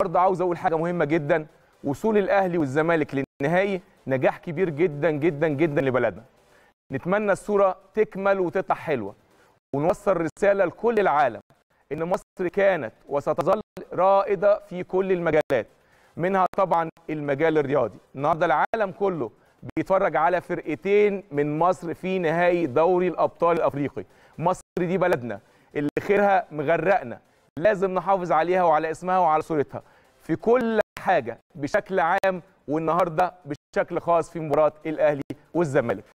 برضه عاوز اقول حاجه مهمه جدا وصول الاهلي والزمالك للنهائي نجاح كبير جدا جدا جدا لبلدنا نتمنى الصوره تكمل وتطلع حلوه ونوصل رساله لكل العالم ان مصر كانت وستظل رائده في كل المجالات منها طبعا المجال الرياضي النهارده العالم كله بيتفرج على فرقتين من مصر في نهائي دوري الابطال الافريقي مصر دي بلدنا اللي خيرها مغرقنا لازم نحافظ عليها وعلى اسمها وعلى صورتها في كل حاجه بشكل عام والنهارده بشكل خاص في مباراه الاهلي والزمالك